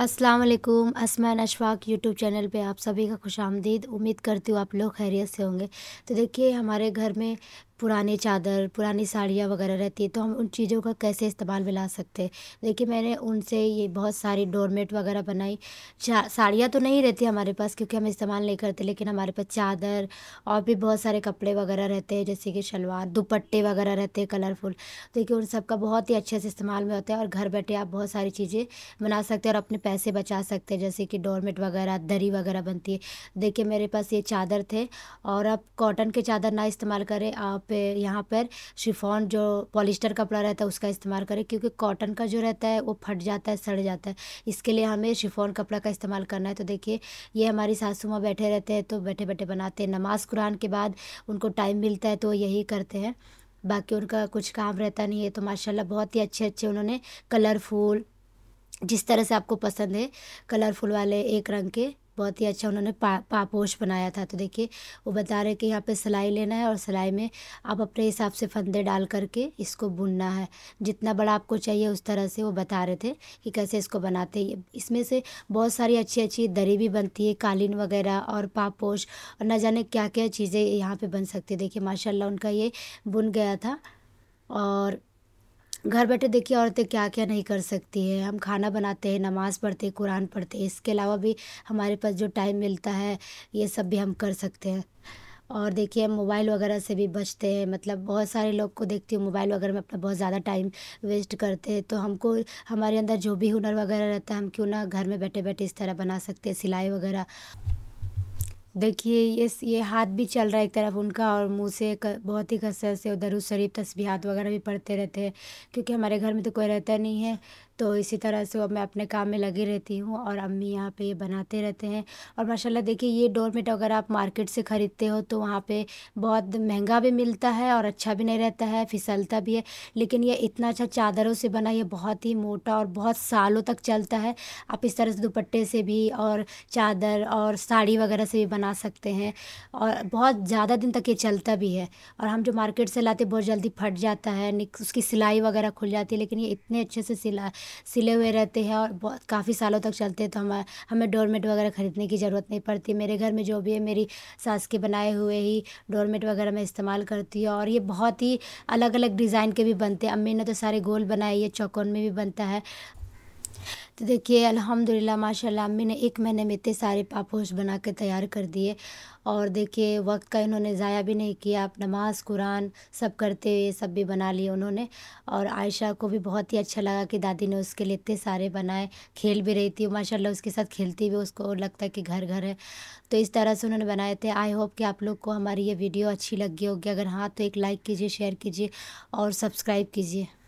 असलम असमान Ashfaq YouTube channel पे आप सभी का खुश आमदीद उम्मीद करती हूँ आप लोग खैरियत से होंगे तो देखिए हमारे घर में पुराने चादर पुरानी साड़ियाँ वगैरह रहती है तो हम उन चीज़ों का कैसे इस्तेमाल में ला सकते हैं देखिए मैंने उनसे ये बहुत सारी डोरमेट वगैरह बनाई साड़ियाँ तो नहीं रहती हमारे पास क्योंकि हम इस्तेमाल नहीं करते लेकिन हमारे पास चादर और भी बहुत सारे कपड़े वगैरह रहते हैं जैसे कि शलवार दुपट्टे वगैरह रहते हैं कलरफुल देखिए उन सब का बहुत ही अच्छे से इस्तेमाल में होता है और घर बैठे आप बहुत सारी चीज़ें बना सकते हैं और अपने पैसे बचा सकते हैं जैसे कि डोरमेट वगैरह दरी वगैरह बनती है देखिए मेरे पास ये चादर थे और आप कॉटन के चादर ना इस्तेमाल करें आप पे यहाँ पर शिफॉन जो पॉलिस्टर कपड़ा रहता है उसका इस्तेमाल करें क्योंकि कॉटन का जो रहता है वो फट जाता है सड़ जाता है इसके लिए हमें शिफॉन कपड़ा का इस्तेमाल करना है तो देखिए ये हमारी सासू माँ बैठे रहते हैं तो बैठे बैठे बनाते हैं नमाज कुरान के बाद उनको टाइम मिलता है तो यही करते हैं बाकी उनका कुछ काम रहता नहीं है तो माशाल्लाह बहुत ही अच्छे अच्छे उन्होंने कलरफुल जिस तरह से आपको पसंद है कलरफुल वाले एक रंग के बहुत ही अच्छा उन्होंने पा पापोश बनाया था तो देखिए वो बता रहे कि यहाँ पे सिलाई लेना है और सिलाई में आप अपने हिसाब से फंदे डाल करके इसको बुनना है जितना बड़ा आपको चाहिए उस तरह से वो बता रहे थे कि कैसे इसको बनाते हैं इसमें से बहुत सारी अच्छी अच्छी दरी भी बनती है कालीन वगैरह और पापोश और न जाने क्या क्या चीज़ें यहाँ पर बन सकती है देखिए माशाला उनका ये बुन गया था और घर बैठे देखिए औरतें क्या क्या नहीं कर सकती है हम खाना बनाते हैं नमाज़ पढ़ते हैं कुरान पढ़ते हैं इसके अलावा भी हमारे पास जो टाइम मिलता है ये सब भी हम कर सकते हैं और देखिए मोबाइल वगैरह से भी बचते हैं मतलब बहुत सारे लोग को देखती हूँ मोबाइल वगैरह में अपना बहुत ज़्यादा टाइम वेस्ट करते हैं तो हमको हमारे अंदर जो भी हुनर वगैरह रहता है हम क्यों ना घर में बैठे बैठे इस तरह बना सकते हैं सिलाई वगैरह देखिए ये ये हाथ भी चल रहा है एक तरफ उनका और मुंह से बहुत ही कसर से उस शरीफ तस्बीहात वगैरह भी पढ़ते रहते हैं क्योंकि हमारे घर में तो कोई रहता नहीं है तो इसी तरह से मैं अपने काम में लगी रहती हूँ और अम्मी यहाँ पे ये बनाते रहते हैं और माशाल्लाह देखिए ये डोरमेट अगर आप मार्केट से ख़रीदते हो तो वहाँ पे बहुत महंगा भी मिलता है और अच्छा भी नहीं रहता है फिसलता भी है लेकिन ये इतना अच्छा चादरों से बना ये बहुत ही मोटा और बहुत सालों तक चलता है आप इस तरह से दुपट्टे से भी और चादर और साड़ी वगैरह से भी बना सकते हैं और बहुत ज़्यादा दिन तक ये चलता भी है और हम जो मार्केट से लाते बहुत जल्दी फट जाता है उसकी सिलाई वगैरह खुल जाती है लेकिन ये इतने अच्छे से सिला सिले हुए रहते हैं और बहुत काफ़ी सालों तक चलते हैं तो हमारे हमें डोरमेट वगैरह ख़रीदने की ज़रूरत नहीं पड़ती मेरे घर में जो भी है मेरी सास के बनाए हुए ही डोरमेट वगैरह मैं इस्तेमाल करती हूँ और ये बहुत ही अलग अलग डिज़ाइन के भी बनते हैं अम्मी ने तो सारे गोल बनाए ये चौकोन में भी बनता है तो देखिए अल्हम्दुलिल्लाह माशाल्लाह अम्मी ने एक महीने में इतने सारे पापोश बना के तैयार कर दिए और देखिए वक्त का इन्होंने ज़ाया भी नहीं किया आप नमाज़ कुरान सब करते हुए सब भी बना लिए उन्होंने और आयशा को भी बहुत ही अच्छा लगा कि दादी ने उसके लिए इतने सारे बनाए खेल भी रही थी माशाल्लाह उसके साथ खेलती भी उसको लगता है कि घर घर है तो इस तरह से उन्होंने बनाए थे आई होप कि आप लोग को हमारी ये वीडियो अच्छी लगी होगी अगर हाँ तो एक लाइक कीजिए शेयर कीजिए और सब्सक्राइब कीजिए